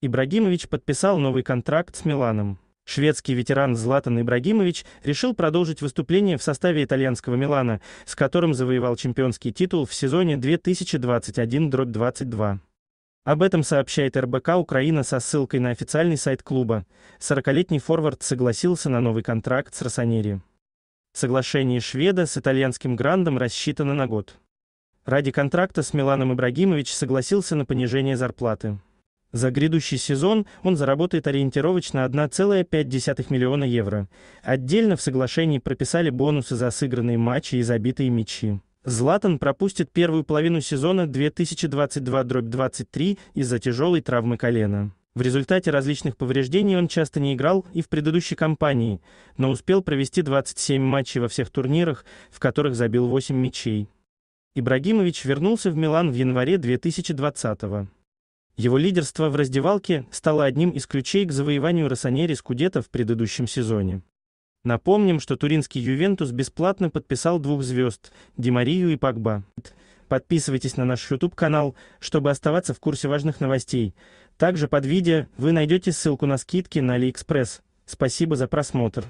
Ибрагимович подписал новый контракт с Миланом. Шведский ветеран Златан Ибрагимович решил продолжить выступление в составе итальянского Милана, с которым завоевал чемпионский титул в сезоне 2021-22. Об этом сообщает РБК Украина со ссылкой на официальный сайт клуба. 40-летний форвард согласился на новый контракт с Росонери. Соглашение шведа с итальянским грандом рассчитано на год. Ради контракта с Миланом Ибрагимович согласился на понижение зарплаты. За грядущий сезон он заработает ориентировочно 1,5 миллиона евро. Отдельно в соглашении прописали бонусы за сыгранные матчи и забитые мячи. Златан пропустит первую половину сезона 2022-23 из-за тяжелой травмы колена. В результате различных повреждений он часто не играл и в предыдущей кампании, но успел провести 27 матчей во всех турнирах, в которых забил 8 мячей. Ибрагимович вернулся в Милан в январе 2020 года. Его лидерство в раздевалке стало одним из ключей к завоеванию Росонери Скудета в предыдущем сезоне. Напомним, что туринский Ювентус бесплатно подписал двух звезд – Димарию и Пакба. Подписывайтесь на наш YouTube-канал, чтобы оставаться в курсе важных новостей. Также под видео вы найдете ссылку на скидки на AliExpress. Спасибо за просмотр.